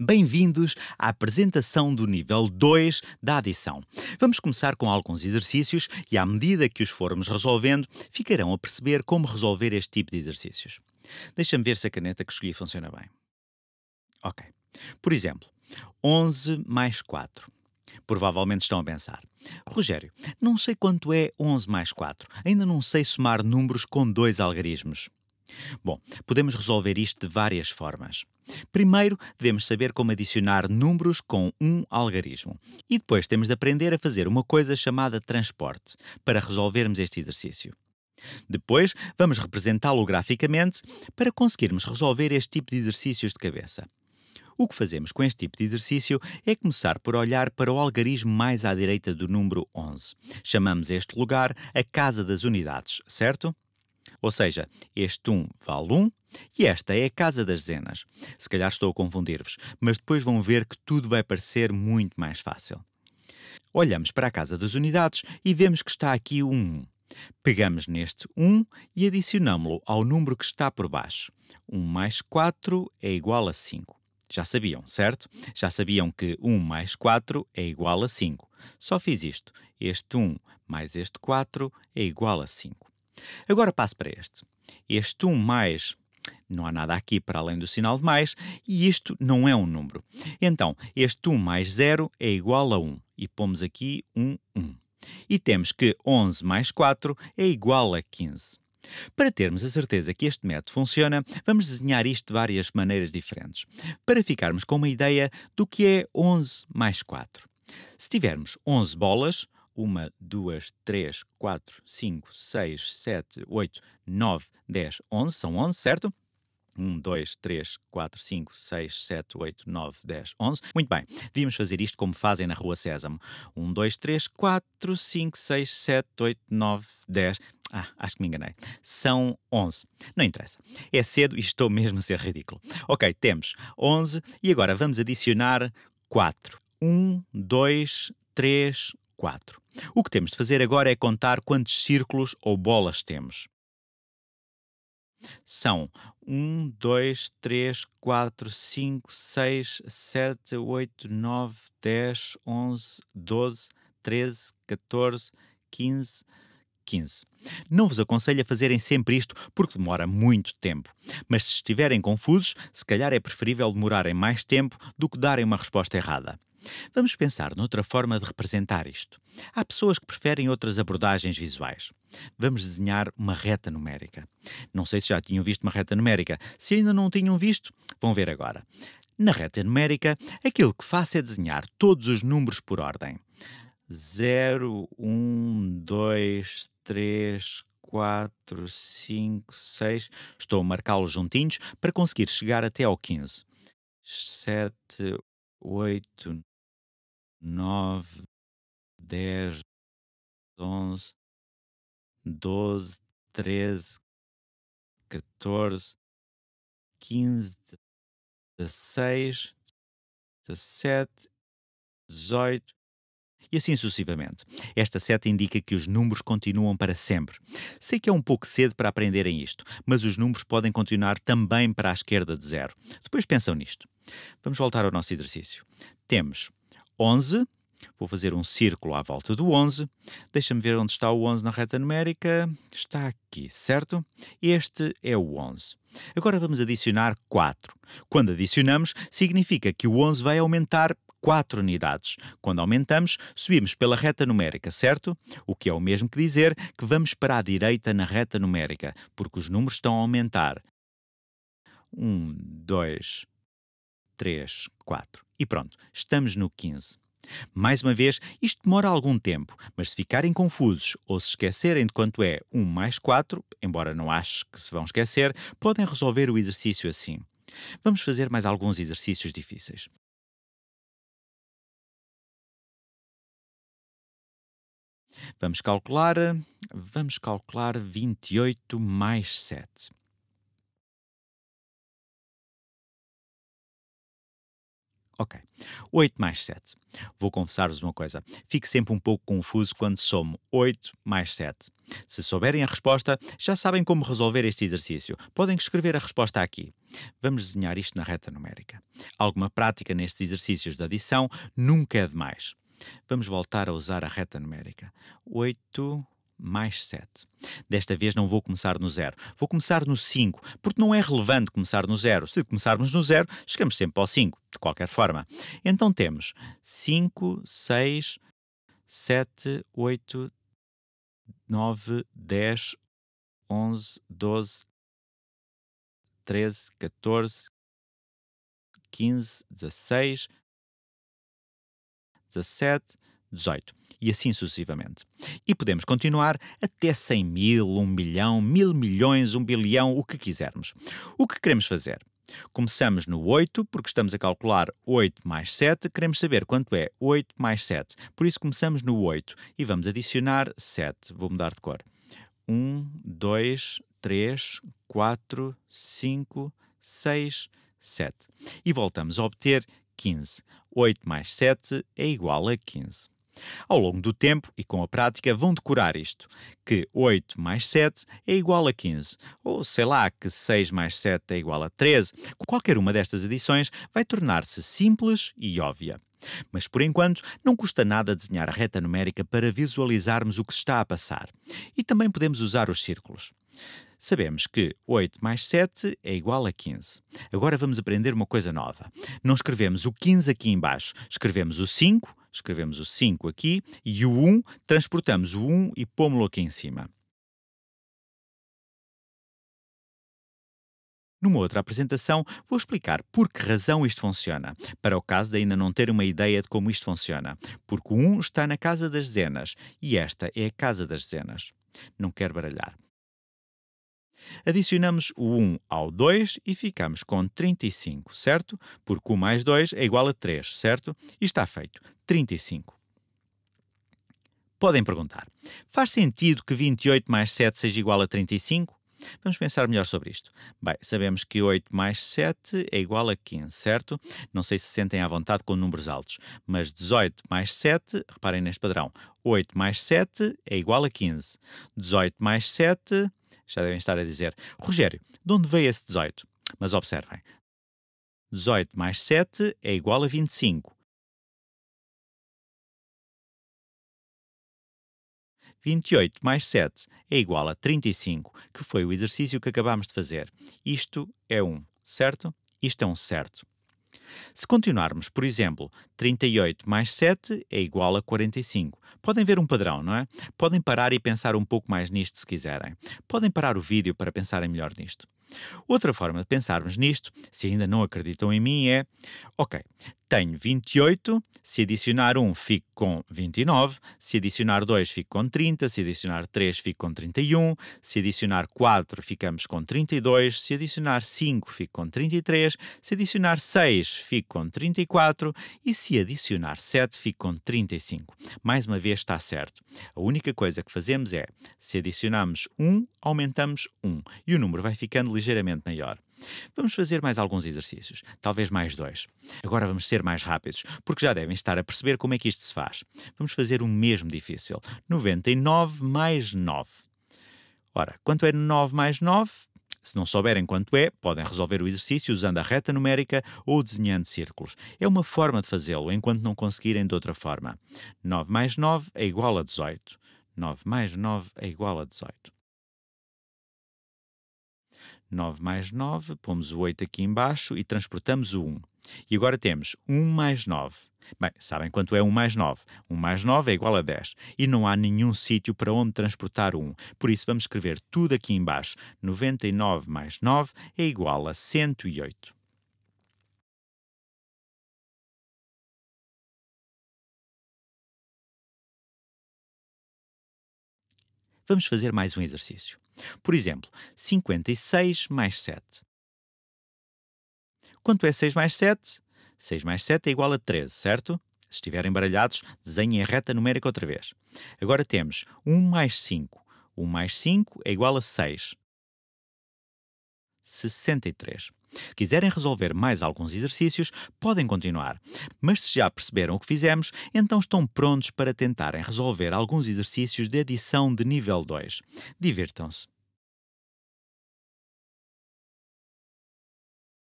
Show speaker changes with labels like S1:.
S1: Bem-vindos à apresentação do nível 2 da adição. Vamos começar com alguns exercícios e, à medida que os formos resolvendo, ficarão a perceber como resolver este tipo de exercícios. Deixa-me ver se a caneta que escolhi funciona bem. Ok. Por exemplo, 11 mais 4. Provavelmente estão a pensar. Rogério, não sei quanto é 11 mais 4. Ainda não sei somar números com dois algarismos. Bom, podemos resolver isto de várias formas. Primeiro, devemos saber como adicionar números com um algarismo. E depois temos de aprender a fazer uma coisa chamada transporte, para resolvermos este exercício. Depois, vamos representá-lo graficamente para conseguirmos resolver este tipo de exercícios de cabeça. O que fazemos com este tipo de exercício é começar por olhar para o algarismo mais à direita do número 11. Chamamos este lugar a casa das unidades, certo? Ou seja, este 1 vale 1 e esta é a casa das dezenas. Se calhar estou a confundir-vos, mas depois vão ver que tudo vai parecer muito mais fácil. Olhamos para a casa das unidades e vemos que está aqui o 1. Pegamos neste 1 e adicionamos-lo ao número que está por baixo. 1 mais 4 é igual a 5. Já sabiam, certo? Já sabiam que 1 mais 4 é igual a 5. Só fiz isto. Este 1 mais este 4 é igual a 5. Agora passo para este. Este 1 um mais não há nada aqui para além do sinal de mais, e isto não é um número. Então, este 1 mais 0 é igual a 1, e pomos aqui um 1. E temos que 11 mais 4 é igual a 15. Para termos a certeza que este método funciona, vamos desenhar isto de várias maneiras diferentes, para ficarmos com uma ideia do que é 11 mais 4. Se tivermos 11 bolas, 1, 2, 3, 4, 5, 6, 7, 8, 9, 10, 11. São 11, certo? 1, 2, 3, 4, 5, 6, 7, 8, 9, 10, 11. Muito bem, devíamos fazer isto como fazem na Rua Sésamo. 1, 2, 3, 4, 5, 6, 7, 8, 9, 10. Ah, acho que me enganei. São 11. Não interessa. É cedo e estou mesmo a ser ridículo. Ok, temos 11 e agora vamos adicionar 4. 1, 2, 3, 4. O que temos de fazer agora é contar quantos círculos ou bolas temos. São 1, 2, 3, 4, 5, 6, 7, 8, 9, 10, 11, 12, 13, 14, 15, 15. Não vos aconselho a fazerem sempre isto porque demora muito tempo, mas se estiverem confusos, se calhar é preferível demorarem mais tempo do que darem uma resposta errada. Vamos pensar noutra forma de representar isto. Há pessoas que preferem outras abordagens visuais. Vamos desenhar uma reta numérica. Não sei se já tinham visto uma reta numérica. Se ainda não tinham visto, vão ver agora. Na reta numérica, aquilo que faço é desenhar todos os números por ordem. 0, 1, 2, 3, 4, 5, 6. Estou a marcá-los juntinhos para conseguir chegar até ao
S2: 15. 7, 8, 9, 10, 11, 12, 13, 14, 15, 16, 17, 18
S1: e assim sucessivamente. Esta seta indica que os números continuam para sempre. Sei que é um pouco cedo para aprenderem isto, mas os números podem continuar também para a esquerda de zero. Depois pensam nisto. Vamos voltar ao nosso exercício. Temos 11. Vou fazer um círculo à volta do 11. Deixa-me ver onde está o 11 na reta numérica. Está aqui, certo? Este é o 11. Agora vamos adicionar 4. Quando adicionamos, significa que o 11 vai aumentar 4 unidades. Quando aumentamos, subimos pela reta numérica, certo? O que é o mesmo que dizer que vamos para a direita na reta numérica, porque os números estão a aumentar. 1, 2, 3, 4. E pronto, estamos no 15. Mais uma vez, isto demora algum tempo, mas se ficarem confusos ou se esquecerem de quanto é 1 mais 4, embora não acho que se vão esquecer, podem resolver o exercício assim. Vamos fazer
S2: mais alguns exercícios difíceis. Vamos calcular, vamos calcular 28 mais 7. Ok. 8 mais 7. Vou confessar-vos uma coisa.
S1: Fico sempre um pouco confuso quando somo 8 mais 7. Se souberem a resposta, já sabem como resolver este exercício. Podem escrever a resposta aqui. Vamos desenhar isto na reta numérica. Alguma prática nestes exercícios de adição nunca é demais. Vamos voltar a usar a reta numérica. 8 mais 7. Desta vez não vou começar no zero, vou começar no 5, porque não é relevante começar no zero. Se começarmos no zero, chegamos sempre ao 5, de qualquer forma. Então temos 5, 6,
S2: 7, 8, 9, 10, 11, 12, 13, 14, 15, 16, 17,
S1: 18. E assim sucessivamente. E podemos continuar até 100 mil, 1 milhão, mil milhões, 1 bilhão, o que quisermos. O que queremos fazer? Começamos no 8, porque estamos a calcular 8 mais 7, queremos saber quanto é 8 mais 7. Por isso começamos no 8 e vamos adicionar 7. Vou mudar de cor. 1, 2, 3, 4, 5, 6, 7. E voltamos a obter 15. 8 mais 7 é igual a 15. Ao longo do tempo e com a prática vão decorar isto, que 8 mais 7 é igual a 15, ou sei lá, que 6 mais 7 é igual a 13. Qualquer uma destas adições vai tornar-se simples e óbvia. Mas por enquanto, não custa nada desenhar a reta numérica para visualizarmos o que se está a passar. E também podemos usar os círculos. Sabemos que 8 mais 7 é igual a 15. Agora vamos aprender uma coisa nova. Não escrevemos o 15 aqui embaixo, escrevemos o 5 escrevemos o 5
S2: aqui e o 1, transportamos o 1 e pomo lo aqui em cima. Numa outra apresentação, vou explicar
S1: por que razão isto funciona, para o caso de ainda não ter uma ideia de como isto funciona, porque o 1 está na casa das dezenas e esta é a casa das dezenas. Não quero baralhar. Adicionamos o 1 ao 2 e ficamos com 35, certo? Porque o mais 2 é igual a 3, certo? E está feito. 35. Podem perguntar: faz sentido que 28 mais 7 seja igual a 35? Vamos pensar melhor sobre isto. Bem, sabemos que 8 mais 7 é igual a 15, certo? Não sei se sentem à vontade com números altos, mas 18 mais 7, reparem neste padrão, 8 mais 7 é igual a 15. 18 mais 7 já devem estar a dizer, Rogério, de onde veio esse 18? Mas observem,
S2: 18 mais 7 é igual a 25. 28 mais 7 é igual a 35,
S1: que foi o exercício que acabámos de fazer. Isto é um, certo? Isto é um certo. Se continuarmos, por exemplo, 38 mais 7 é igual a 45. Podem ver um padrão, não é? Podem parar e pensar um pouco mais nisto se quiserem. Podem parar o vídeo para pensarem melhor nisto. Outra forma de pensarmos nisto, se ainda não acreditam em mim, é: ok, tenho 28. Se adicionar 1, fico com 29. Se adicionar 2, fico com 30. Se adicionar 3, fico com 31. Se adicionar 4, ficamos com 32. Se adicionar 5, fico com 33. Se adicionar 6, fico com 34. E se adicionar 7, fico com 35. Mais uma vez está certo. A única coisa que fazemos é, se adicionamos 1, aumentamos 1. E o número vai ficando ligeiramente maior. Vamos fazer mais alguns exercícios, talvez mais dois. Agora vamos ser mais rápidos, porque já devem estar a perceber como é que isto se faz. Vamos fazer o mesmo difícil. 99 mais 9. Ora, quanto é 9 mais 9? Se não souberem quanto é, podem resolver o exercício usando a reta numérica ou desenhando círculos. É uma forma de fazê-lo, enquanto não conseguirem de outra forma. 9 mais 9 é igual a 18. 9 mais 9 é igual a 18. 9 mais 9, pomos o 8 aqui embaixo e transportamos o 1. E agora temos 1 mais 9. Bem, sabem quanto é 1 mais 9? 1 mais 9 é igual a 10. E não há nenhum sítio para onde transportar 1. Por isso vamos escrever tudo
S2: aqui embaixo. 99 mais 9 é igual a 108. Vamos fazer mais um exercício. Por exemplo, 56 mais 7. Quanto é
S1: 6 mais 7? 6 mais 7 é igual a 13, certo? Se estiverem baralhados, desenhem a reta numérica outra vez. Agora temos 1 mais 5. 1 mais 5 é igual a 6. 63. Se quiserem resolver mais alguns exercícios, podem continuar. Mas se já perceberam o que fizemos, então estão prontos
S2: para tentarem resolver alguns exercícios de adição de nível 2. Divirtam-se!